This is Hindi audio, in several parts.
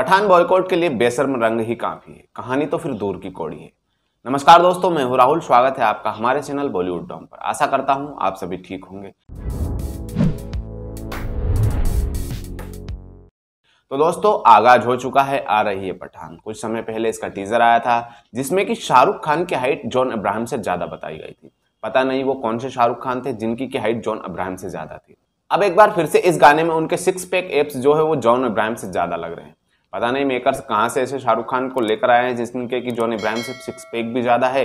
पठान बॉयकॉट के लिए बेसरम रंग ही काफ़ी है कहानी तो फिर दूर की कौड़ी है नमस्कार दोस्तों मैं हूं राहुल स्वागत है आपका हमारे चैनल बॉलीवुड डॉम पर आशा करता हूं आप सभी ठीक होंगे तो दोस्तों आगाज हो चुका है आ रही है पठान कुछ समय पहले इसका टीजर आया था जिसमें कि शाहरुख खान की हाइट जॉन अब्राहम से ज़्यादा बताई गई थी पता नहीं वो कौन से शाहरुख खान थे जिनकी की हाइट जॉन अब्राहम से ज़्यादा थी अब एक बार फिर से इस गाने में उनके सिक्स पैक एप्स जो है वो जॉन अब्राहम से ज़्यादा लग रहे हैं पता नहीं मेकर्स कहाँ से ऐसे शाहरुख खान को लेकर आए हैं जिसके कि जॉन इब्राहिम से सिक्स पैक भी ज़्यादा है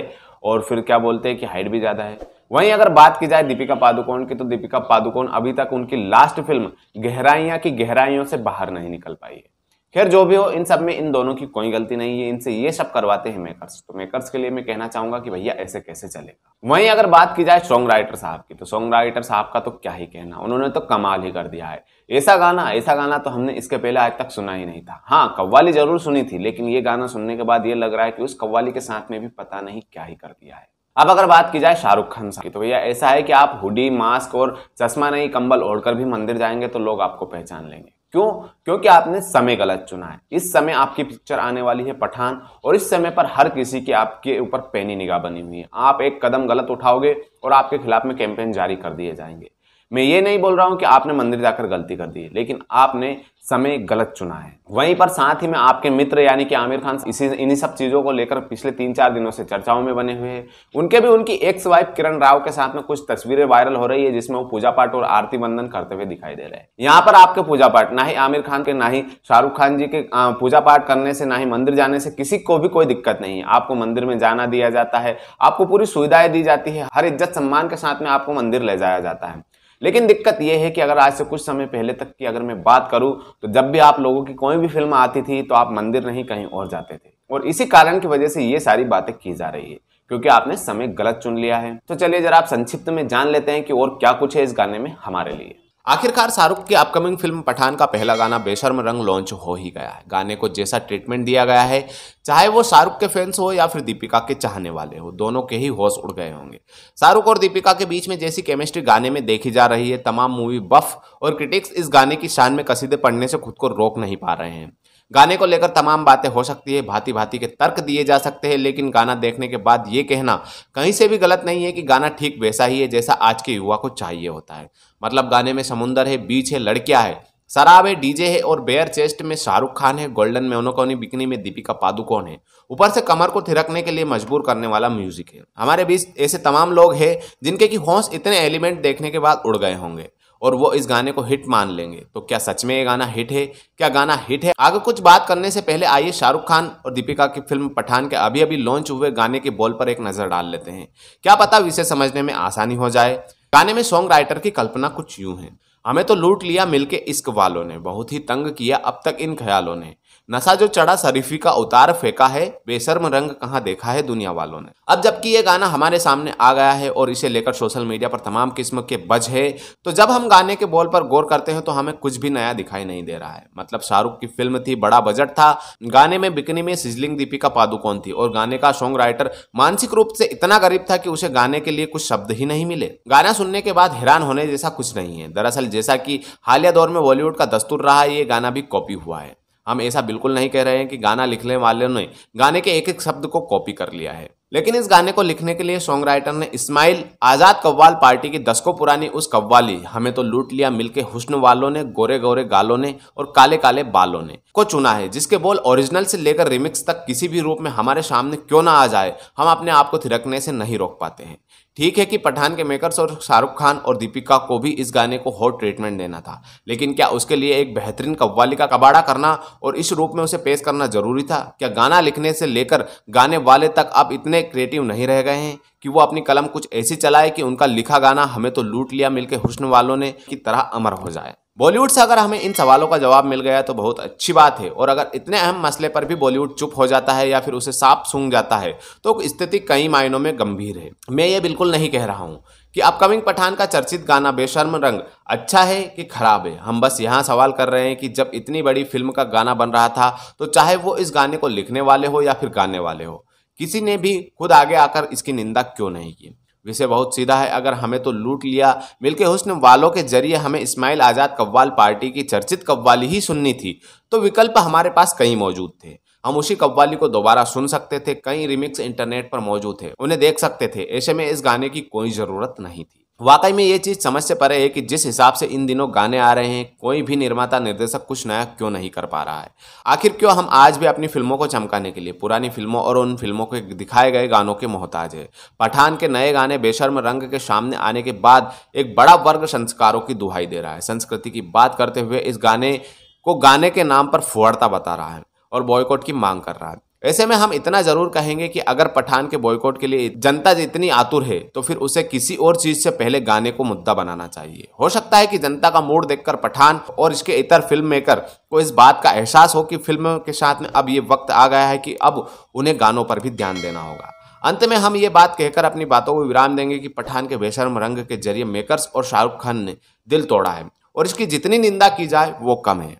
और फिर क्या बोलते हैं कि हाइट भी ज़्यादा है वहीं अगर बात की जाए दीपिका पादुकोण की तो दीपिका पादुकोण अभी तक उनकी लास्ट फिल्म गहराइयाँ की गहराइयों से बाहर नहीं निकल पाई है खैर जो भी हो इन सब में इन दोनों की कोई गलती नहीं है इनसे ये सब करवाते हैं मेकर्स तो मेकर्स के लिए मैं कहना चाहूंगा कि भैया ऐसे कैसे चलेगा वहीं अगर बात की जाए सॉन्ग राइटर साहब की तो सॉन्ग राइटर साहब का तो क्या ही कहना उन्होंने तो कमाल ही कर दिया है ऐसा गाना ऐसा गाना तो हमने इसके पहले आज तक सुना ही नहीं था हाँ कव्वाली जरूर सुनी थी लेकिन ये गाना सुनने के बाद ये लग रहा है कि उस कव्वाली के साथ में भी पता नहीं क्या ही कर दिया है अब अगर बात की जाए शाहरुख खान साहब की तो भैया ऐसा है कि आप हुडी मास्क और चश्मा नहीं कंबल ओढ़कर भी मंदिर जाएंगे तो लोग आपको पहचान लेंगे क्यों क्योंकि आपने समय गलत चुना है इस समय आपकी पिक्चर आने वाली है पठान और इस समय पर हर किसी के आपके ऊपर पैनी निगाह बनी हुई है आप एक कदम गलत उठाओगे और आपके खिलाफ में कैंपेन जारी कर दिए जाएंगे मैं ये नहीं बोल रहा हूँ कि आपने मंदिर जाकर गलती कर दी है लेकिन आपने समय गलत चुना है वहीं पर साथ ही में आपके मित्र यानी कि आमिर खान इसी इन्हीं सब चीज़ों को लेकर पिछले तीन चार दिनों से चर्चाओं में बने हुए हैं उनके भी उनकी एक्स वाइफ किरण राव के साथ में कुछ तस्वीरें वायरल हो रही है जिसमें वो पूजा पाठ और आरती बंदन करते हुए दिखाई दे रहे हैं यहाँ पर आपके पूजा पाठ ना ही आमिर खान के ना ही शाहरुख खान जी के पूजा पाठ करने से ना ही मंदिर जाने से किसी को भी कोई दिक्कत नहीं है आपको मंदिर में जाना दिया जाता है आपको पूरी सुविधाएं दी जाती है हर इज्जत सम्मान के साथ में आपको मंदिर ले जाया जाता है लेकिन दिक्कत यह है कि अगर आज से कुछ समय पहले तक की अगर मैं बात करूं तो जब भी आप लोगों की कोई भी फिल्म आती थी तो आप मंदिर नहीं कहीं और जाते थे और इसी कारण की वजह से ये सारी बातें की जा रही है क्योंकि आपने समय गलत चुन लिया है तो चलिए जरा आप संक्षिप्त में जान लेते हैं कि और क्या कुछ है इस गाने में हमारे लिए आखिरकार शाहरुख की अपकमिंग फिल्म पठान का पहला गाना बेशर्म रंग लॉन्च हो ही गया है गाने को जैसा ट्रीटमेंट दिया गया है चाहे वो शाहरुख के फैंस हो या फिर दीपिका के चाहने वाले हो दोनों के ही होश उड़ गए होंगे शाहरुख और दीपिका के बीच में जैसी केमिस्ट्री गाने में देखी जा रही है तमाम मूवी बफ और क्रिटिक्स इस गाने की शान में कसीदे पढ़ने से खुद को रोक नहीं पा रहे हैं गाने को लेकर तमाम बातें हो सकती है भांति भांति के तर्क दिए जा सकते हैं लेकिन गाना देखने के बाद ये कहना कहीं से भी गलत नहीं है कि गाना ठीक वैसा ही है जैसा आज के युवा को चाहिए होता है मतलब गाने में समुंदर है बीच है लड़कियाँ है शराब है डीजे है और बेयर चेस्ट में शाहरुख खान है गोल्डन में उनकोनी बिकनी में दीपिका पादुकोण है ऊपर से कमर को थिरकने के लिए मजबूर करने वाला म्यूजिक है हमारे बीच ऐसे तमाम लोग हैं जिनके की होश इतने एलिमेंट देखने के बाद उड़ गए होंगे और वो इस गाने को हिट मान लेंगे तो क्या सच में ये गाना हिट है क्या गाना हिट है आगे कुछ बात करने से पहले आइए शाहरुख खान और दीपिका की फिल्म पठान के अभी अभी लॉन्च हुए गाने के बोल पर एक नज़र डाल लेते हैं क्या पता विषय समझने में आसानी हो जाए गाने में सॉन्ग राइटर की कल्पना कुछ यूं है हमें तो लूट लिया मिलके इश्क वालों ने बहुत ही तंग किया अब तक इन ख्यालों ने नशा जो चढ़ा शरीफी का उतार फेंका है बेसर्म रंग कहाँ देखा है दुनिया वालों ने अब जबकि ये गाना हमारे सामने आ गया है और इसे लेकर सोशल मीडिया पर तमाम किस्म के बज है तो जब हम गाने के बोल पर गौर करते हैं तो हमें कुछ भी नया दिखाई नहीं दे रहा है मतलब शाहरुख की फिल्म थी बड़ा बजट था गाने में बिकनी में सिजलिंग दीपिका पादुकोण थी और गाने का सॉन्ग राइटर मानसिक रूप से इतना गरीब था कि उसे गाने के लिए कुछ शब्द ही नहीं मिले गाना सुनने के बाद हैरान होने जैसा कुछ नहीं है दरअसल जैसा कि हालिया दौर में बॉलीवुड का दस्तूर रहा ये गाना भी कॉपी हुआ है हम ऐसा बिल्कुल नहीं कह रहे हैं कि गाना लिखने वाले ने गाने के एक एक शब्द को कॉपी कर लिया है लेकिन इस गाने को लिखने के लिए सॉन्ग राइटर ने इस्माइल आज़ाद कव्वाल पार्टी की दशकों पुरानी उस कव्वाली हमें तो लूट लिया मिलके हुस्न वालों ने गोरे गोरे गालों ने और काले काले बालों ने को चुना है जिसके बोल ओरिजिनल से लेकर रिमिक्स तक किसी भी रूप में हमारे सामने क्यों ना आ जाए हम अपने आप को थिरकने से नहीं रोक पाते हैं ठीक है कि पठान के मेकर्स और शाहरुख खान और दीपिका को भी इस गाने को हॉट ट्रीटमेंट देना था लेकिन क्या उसके लिए एक बेहतरीन कव्वाली का कबाड़ा करना और इस रूप में उसे पेश करना जरूरी था क्या गाना लिखने से लेकर गाने वाले तक अब इतने क्रिएटिव नहीं रह गए हैं कि वो अपनी कलम कुछ ऐसी चलाए कि उनका लिखा गाना हमें तो लूट लिया मिलकर हुस्न वालों ने की तरह अमर हो जाए बॉलीवुड से अगर हमें इन सवालों का जवाब मिल गया तो बहुत अच्छी बात है और अगर इतने अहम मसले पर भी बॉलीवुड चुप हो जाता है या फिर उसे सांप सूंघ जाता है तो स्थिति कई मायनों में गंभीर है मैं ये बिल्कुल नहीं कह रहा हूँ कि अपकमिंग पठान का चर्चित गाना बेशर्म रंग अच्छा है कि खराब है हम बस यहाँ सवाल कर रहे हैं कि जब इतनी बड़ी फिल्म का गाना बन रहा था तो चाहे वो इस गाने को लिखने वाले हो या फिर गाने वाले हो किसी ने भी खुद आगे आकर इसकी निंदा क्यों नहीं की विषय बहुत सीधा है अगर हमें तो लूट लिया मिलके हुस्न वालों के जरिए हमें इस्माइल आज़ाद कव्वाल पार्टी की चर्चित कव्वाली ही सुननी थी तो विकल्प हमारे पास कई मौजूद थे हम उसी कव्वाली को दोबारा सुन सकते थे कई रिमिक्स इंटरनेट पर मौजूद थे उन्हें देख सकते थे ऐसे में इस गाने की कोई ज़रूरत नहीं थी वाकई में ये चीज़ समझ से परे है कि जिस हिसाब से इन दिनों गाने आ रहे हैं कोई भी निर्माता निर्देशक कुछ नया क्यों नहीं कर पा रहा है आखिर क्यों हम आज भी अपनी फिल्मों को चमकाने के लिए पुरानी फिल्मों और उन फिल्मों के दिखाए गए गानों के मोहताज है पठान के नए गाने बेशर्म रंग के सामने आने के बाद एक बड़ा वर्ग संस्कारों की दुहाई दे रहा है संस्कृति की बात करते हुए इस गाने को गाने के नाम पर फुहड़ता बता रहा है और बॉयकॉट की मांग कर रहा है ऐसे में हम इतना जरूर कहेंगे कि अगर पठान के बॉयकॉट के लिए जनता इतनी आतुर है तो फिर उसे किसी और चीज से पहले गाने को मुद्दा बनाना चाहिए हो सकता है कि जनता का मूड देखकर पठान और इसके इतर फिल्म मेकर को इस बात का एहसास हो कि फिल्म के साथ में अब ये वक्त आ गया है कि अब उन्हें गानों पर भी ध्यान देना होगा अंत में हम ये बात कहकर अपनी बातों को विराम देंगे कि पठान के बेशर्म रंग के जरिए मेकर्स और शाहरुख खान ने दिल तोड़ा है और इसकी जितनी निंदा की जाए वो कम है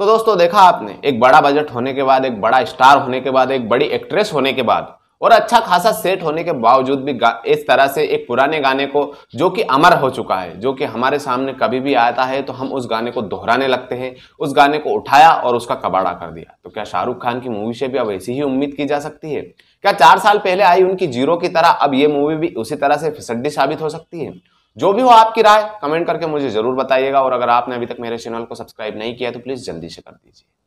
तो दोस्तों देखा आपने एक बड़ा बजट होने के बाद एक बड़ा स्टार होने के बाद एक बड़ी एक्ट्रेस होने के बाद और अच्छा खासा सेट होने के बावजूद भी इस तरह से एक पुराने गाने को जो कि अमर हो चुका है जो कि हमारे सामने कभी भी आता है तो हम उस गाने को दोहराने लगते हैं उस गाने को उठाया और उसका कबाड़ा कर दिया तो क्या शाहरुख खान की मूवी से भी अब ऐसी ही उम्मीद की जा सकती है क्या चार साल पहले आई उनकी जीरो की तरह अब ये मूवी भी उसी तरह से फिसड्डी साबित हो सकती है जो भी हो आपकी राय कमेंट करके मुझे जरूर बताइएगा और अगर आपने अभी तक मेरे चैनल को सब्सक्राइब नहीं किया तो प्लीज जल्दी से कर दीजिए